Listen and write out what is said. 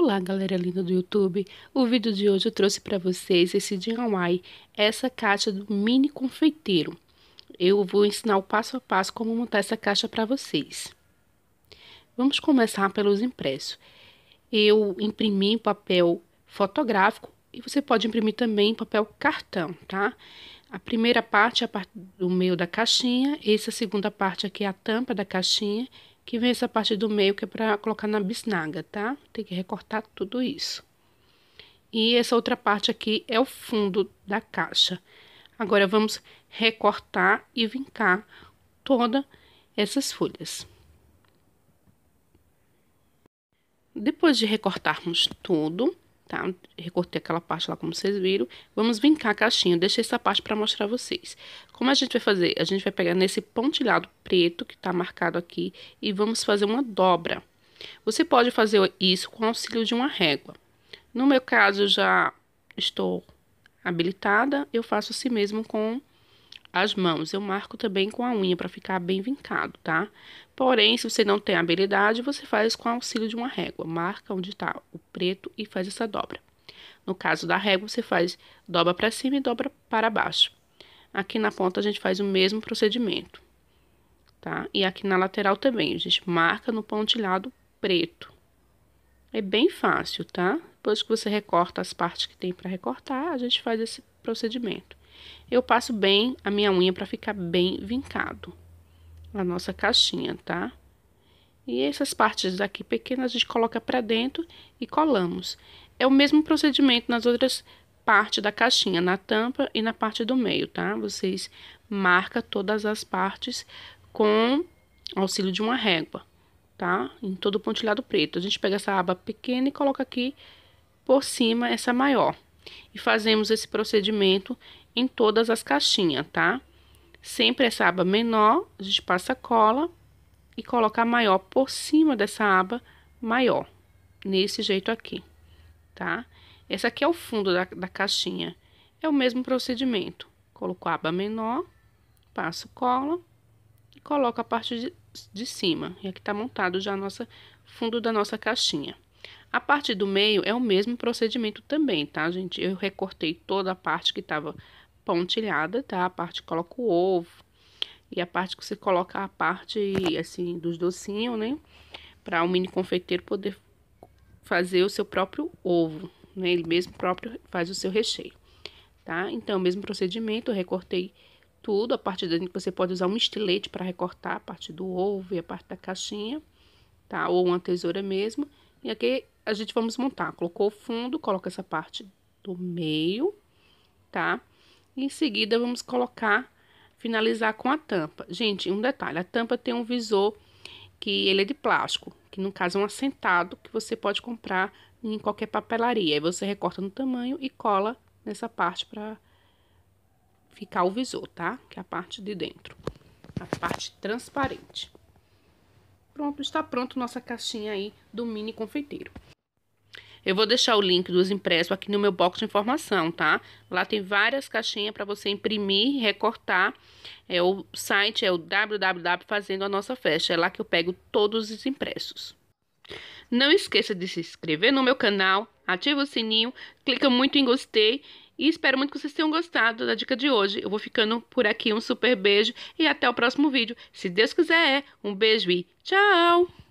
Olá, galera linda do YouTube. O vídeo de hoje eu trouxe para vocês esse DIY, essa caixa do mini confeiteiro. Eu vou ensinar o passo a passo como montar essa caixa para vocês. Vamos começar pelos impressos. Eu imprimi em papel fotográfico e você pode imprimir também em papel cartão, tá? A primeira parte é a parte do meio da caixinha, essa segunda parte aqui é a tampa da caixinha que vem essa parte do meio que é para colocar na bisnaga, tá? Tem que recortar tudo isso. E essa outra parte aqui é o fundo da caixa. Agora, vamos recortar e vincar todas essas folhas. Depois de recortarmos tudo, tá? Recortei aquela parte lá, como vocês viram. Vamos vincar a caixinha. Eu deixei essa parte para mostrar a vocês. Como a gente vai fazer? A gente vai pegar nesse pontilhado preto que tá marcado aqui e vamos fazer uma dobra. Você pode fazer isso com auxílio de uma régua. No meu caso, eu já estou habilitada, eu faço assim mesmo com as mãos eu marco também com a unha para ficar bem vincado, tá? Porém, se você não tem habilidade, você faz com auxílio de uma régua. Marca onde está o preto e faz essa dobra. No caso da régua, você faz dobra para cima e dobra para baixo. Aqui na ponta a gente faz o mesmo procedimento, tá? E aqui na lateral também, a gente marca no pontilhado preto. É bem fácil, tá? Depois que você recorta as partes que tem para recortar, a gente faz esse procedimento eu passo bem a minha unha para ficar bem vincado a nossa caixinha, tá? E essas partes daqui pequenas a gente coloca para dentro e colamos. É o mesmo procedimento nas outras partes da caixinha, na tampa e na parte do meio, tá? Vocês marcam todas as partes com auxílio de uma régua, tá? Em todo o pontilhado preto. A gente pega essa aba pequena e coloca aqui por cima essa maior. E fazemos esse procedimento em todas as caixinhas, tá? Sempre essa aba menor, a gente passa cola e coloca a maior por cima dessa aba maior, nesse jeito aqui, tá? Essa aqui é o fundo da, da caixinha, é o mesmo procedimento. Colocou a aba menor, passo cola e coloco a parte de, de cima. E aqui tá montado já a nossa fundo da nossa caixinha. A parte do meio é o mesmo procedimento também, tá, gente? Eu recortei toda a parte que estava pontilhada, tá? A parte que coloca o ovo e a parte que você coloca a parte, assim, dos docinhos, né? Para o um mini confeiteiro poder fazer o seu próprio ovo, né? Ele mesmo próprio faz o seu recheio, tá? Então, mesmo procedimento, eu recortei tudo. A parte dentro você pode usar um estilete para recortar a parte do ovo e a parte da caixinha, tá? Ou uma tesoura mesmo. E aqui a gente vamos montar. Colocou o fundo, coloca essa parte do meio, tá? Em seguida, vamos colocar, finalizar com a tampa. Gente, um detalhe, a tampa tem um visor que ele é de plástico, que no caso é um assentado que você pode comprar em qualquer papelaria. Aí você recorta no tamanho e cola nessa parte para ficar o visor, tá? Que é a parte de dentro, a parte transparente. Pronto, está pronto nossa caixinha aí do mini confeiteiro. Eu vou deixar o link dos impressos aqui no meu box de informação, tá? Lá tem várias caixinhas para você imprimir, recortar. É, o site é o www fazendo a nossa festa. É lá que eu pego todos os impressos. Não esqueça de se inscrever no meu canal, ativa o sininho, clica muito em gostei e espero muito que vocês tenham gostado da dica de hoje. Eu vou ficando por aqui, um super beijo e até o próximo vídeo. Se Deus quiser, é. um beijo e tchau!